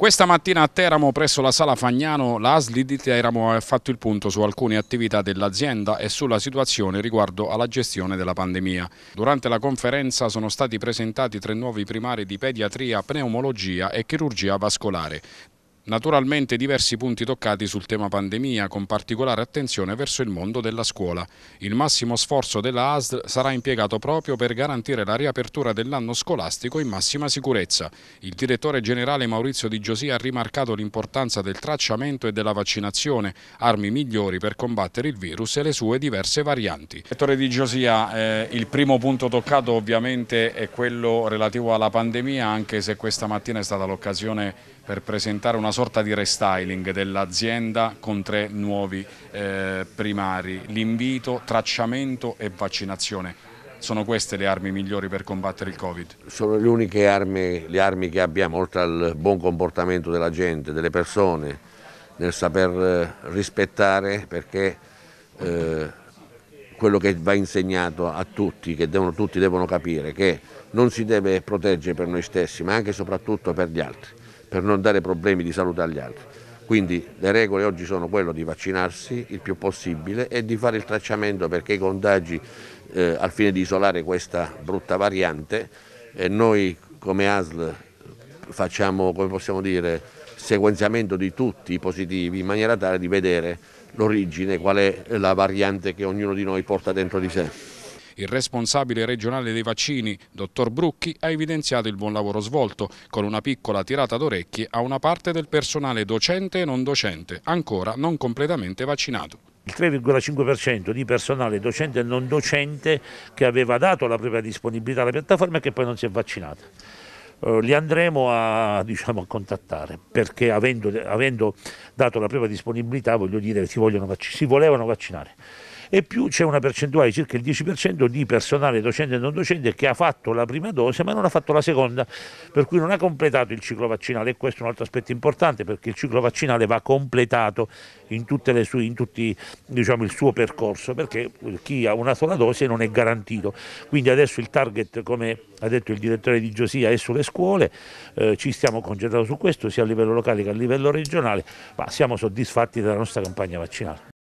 Questa mattina a Teramo presso la Sala Fagnano l'ASLI di Teramo ha fatto il punto su alcune attività dell'azienda e sulla situazione riguardo alla gestione della pandemia. Durante la conferenza sono stati presentati tre nuovi primari di pediatria, pneumologia e chirurgia vascolare. Naturalmente diversi punti toccati sul tema pandemia, con particolare attenzione verso il mondo della scuola. Il massimo sforzo della ASD sarà impiegato proprio per garantire la riapertura dell'anno scolastico in massima sicurezza. Il direttore generale Maurizio Di Giosia ha rimarcato l'importanza del tracciamento e della vaccinazione, armi migliori per combattere il virus e le sue diverse varianti. Direttore Di Giosia, eh, il primo punto toccato ovviamente è quello relativo alla pandemia, anche se questa mattina è stata l'occasione per presentare una sorta sorta di restyling dell'azienda con tre nuovi eh, primari, l'invito, tracciamento e vaccinazione. Sono queste le armi migliori per combattere il Covid? Sono le uniche armi, le armi che abbiamo, oltre al buon comportamento della gente, delle persone, nel saper eh, rispettare perché eh, quello che va insegnato a tutti, che devono, tutti devono capire, che non si deve proteggere per noi stessi ma anche e soprattutto per gli altri per non dare problemi di salute agli altri. Quindi le regole oggi sono quelle di vaccinarsi il più possibile e di fare il tracciamento perché i contagi, eh, al fine di isolare questa brutta variante, eh, noi come ASL facciamo, come possiamo dire, sequenziamento di tutti i positivi in maniera tale di vedere l'origine, qual è la variante che ognuno di noi porta dentro di sé. Il responsabile regionale dei vaccini, dottor Brucchi, ha evidenziato il buon lavoro svolto con una piccola tirata d'orecchie a una parte del personale docente e non docente, ancora non completamente vaccinato il 3,5% di personale docente e non docente che aveva dato la propria disponibilità alla piattaforma e che poi non si è vaccinata. Eh, li andremo a, diciamo, a contattare perché avendo, avendo, dato la propria disponibilità voglio dire, si, vogliono, si volevano vaccinare e più c'è una percentuale, circa il 10% di personale docente e non docente che ha fatto la prima dose ma non ha fatto la seconda, per cui non ha completato il ciclo vaccinale e questo è un altro aspetto importante perché il ciclo vaccinale va completato in, sue, in tutti, diciamo, il suo percorso perché chi ha una sola dose non è garantito. Quindi adesso il target, come ha detto il direttore di Giosia, è sulle scuole, eh, ci stiamo concentrando su questo sia a livello locale che a livello regionale, ma siamo soddisfatti della nostra campagna vaccinale.